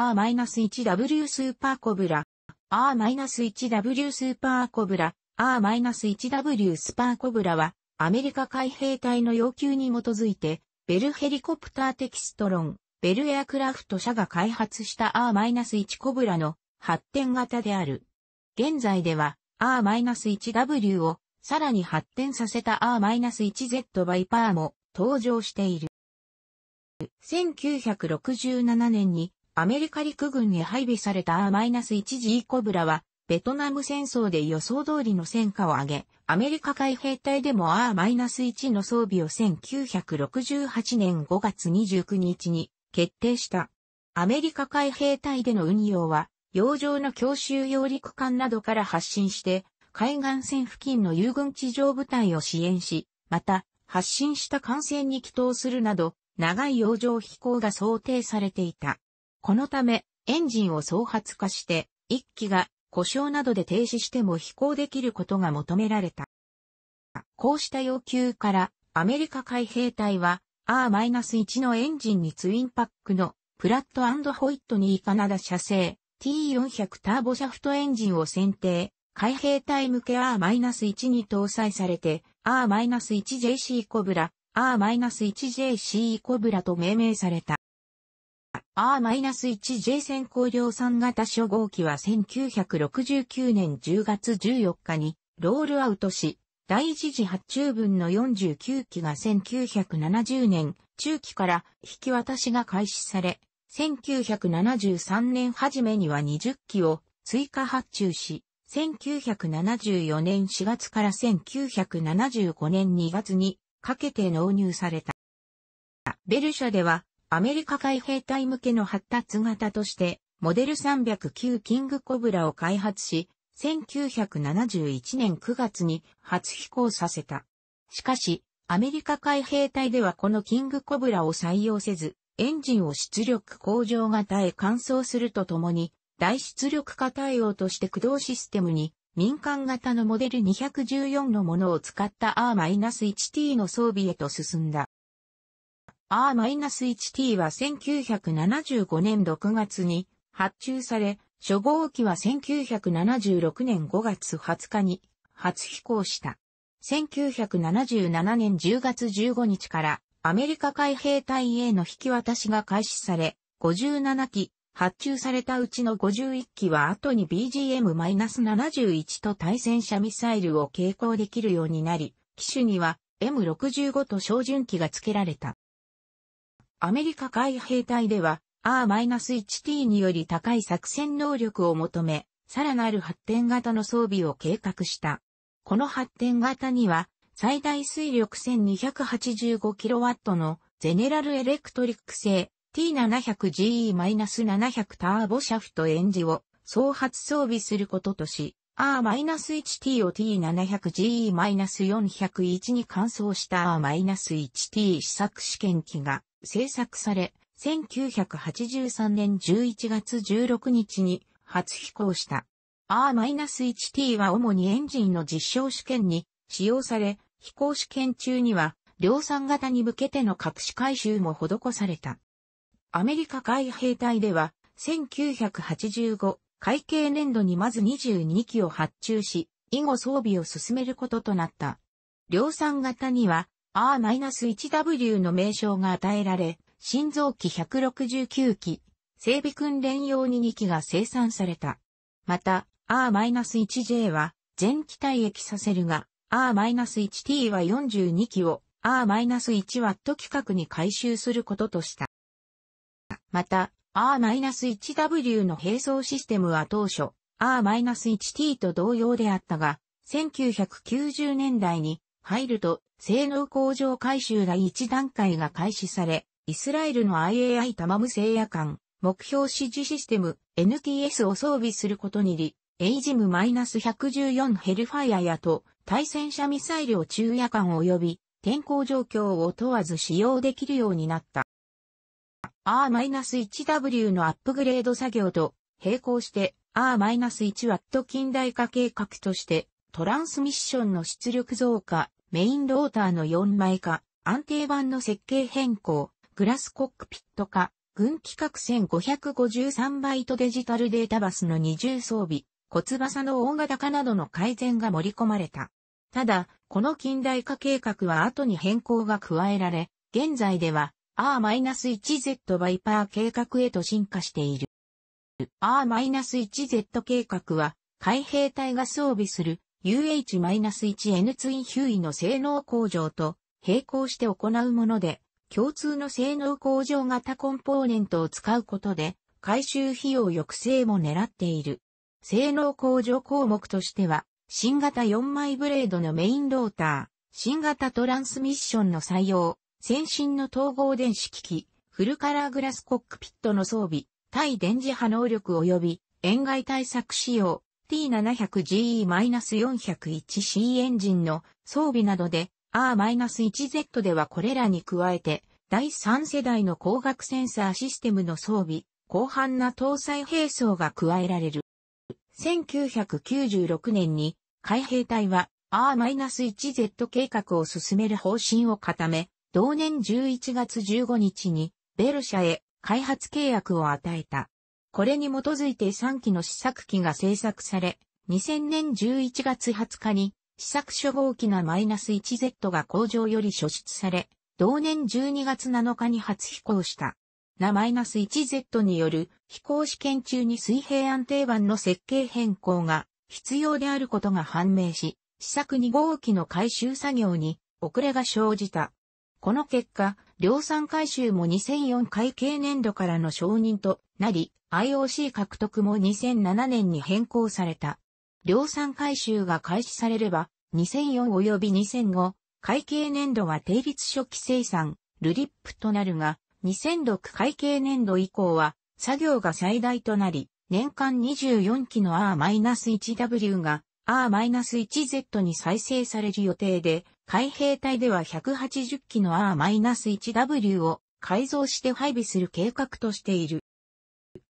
R-1W スーパーコブラ、R-1W スーパーコブラ、R-1W スパーコブラは、アメリカ海兵隊の要求に基づいて、ベルヘリコプターテキストロン、ベルエアクラフト社が開発した R-1 コブラの発展型である。現在では R-1W をさらに発展させた R-1Z バイパーも登場している。1967年にアメリカ陸軍に配備された R-1G コブラは、ベトナム戦争で予想通りの戦果を上げ、アメリカ海兵隊でも R-1 の装備を1968年5月29日に決定した。アメリカ海兵隊での運用は、洋上の強襲揚陸艦などから発進して、海岸線付近の遊軍地上部隊を支援し、また、発進した艦船に帰投するなど、長い洋上飛行が想定されていた。このため、エンジンを双発化して、1機が故障などで停止しても飛行できることが求められた。こうした要求から、アメリカ海兵隊は R-1 のエンジンにツインパックのプラットホイットにーカナダ社製 T400 ターボシャフトエンジンを選定。海兵隊向け R-1 に搭載されて R-1JC コブラ、R-1JC コブラと命名された。R-1J 先行量産型初号機は1969年10月14日にロールアウトし、第一次発注分の49機が1970年中期から引き渡しが開始され、1973年初めには20機を追加発注し、1974年4月から1975年2月にかけて納入された。ベル社ではアメリカ海兵隊向けの発達型として、モデル309キングコブラを開発し、1971年9月に初飛行させた。しかし、アメリカ海兵隊ではこのキングコブラを採用せず、エンジンを出力向上型へ換装するとともに、大出力化対応として駆動システムに、民間型のモデル214のものを使った R-1T の装備へと進んだ。R-1T は1975年6月に発注され、初号機は1976年5月20日に初飛行した。1977年10月15日からアメリカ海兵隊への引き渡しが開始され、57機発注されたうちの51機は後に BGM-71 と対戦車ミサイルを携行できるようになり、機種には M65 と照準機が付けられた。アメリカ海兵隊では R-1T により高い作戦能力を求め、さらなる発展型の装備を計画した。この発展型には、最大水力 1285kW のゼネラルエレクトリック製 T700GE-700 ターボシャフトエンジを総発装備することとし、R-1T を T700GE-401 に換装した R-1T 試作試験機が制作され、1983年11月16日に初飛行した。R-1T は主にエンジンの実証試験に使用され、飛行試験中には量産型に向けての隠し回収も施された。アメリカ海兵隊では、1985会計年度にまず22機を発注し、以後装備を進めることとなった。量産型には R-1W の名称が与えられ、新造機169機、整備訓練用に2機が生産された。また、R-1J は全機体液させるが、R-1T は42機を R-1W 規格に回収することとした。また、R-1W の並走システムは当初、R-1T と同様であったが、1990年代に入ると、性能向上改修第1段階が開始され、イスラエルの IAI 玉無ム夜間、目標指示システム、NTS を装備することにり、エイジム -114 ヘルファイアやと、対戦車ミサイルを中夜間及び、天候状況を問わず使用できるようになった。R-1W のアップグレード作業と並行して R-1 ワット近代化計画としてトランスミッションの出力増加メインローターの4枚化、安定版の設計変更、グラスコックピット化、軍規格1553バイトデジタルデータバスの二重装備、骨翼の大型化などの改善が盛り込まれた。ただ、この近代化計画は後に変更が加えられ、現在では R-1Z バイパー計画へと進化している。R-1Z 計画は、海兵隊が装備する UH-1N ツインヒューイの性能向上と並行して行うもので、共通の性能向上型コンポーネントを使うことで、回収費用抑制も狙っている。性能向上項目としては、新型4枚ブレードのメインローター、新型トランスミッションの採用、先進の統合電子機器、フルカラーグラスコックピットの装備、対電磁波能力及び、塩害対策仕様、t 7 0 0 g e 4 0 1 c エンジンの装備などで R-1Z ではこれらに加えて第3世代の光学センサーシステムの装備、広範な搭載兵装が加えられる。1996年に海兵隊は R-1Z 計画を進める方針を固め、同年11月15日にベル社へ開発契約を与えた。これに基づいて3機の試作機が製作され、2000年11月20日に試作初号機な -1Z が工場より初出され、同年12月7日に初飛行した。な -1Z による飛行試験中に水平安定板の設計変更が必要であることが判明し、試作2号機の回収作業に遅れが生じた。この結果、量産回収も2004回計年度からの承認となり、IOC 獲得も2007年に変更された。量産回収が開始されれば、2004及び2005、会計年度は定率初期生産、ルリップとなるが、2006会計年度以降は、作業が最大となり、年間24機の R-1W が R-1Z に再生される予定で、海兵隊では180機の R-1W を改造して配備する計画としている。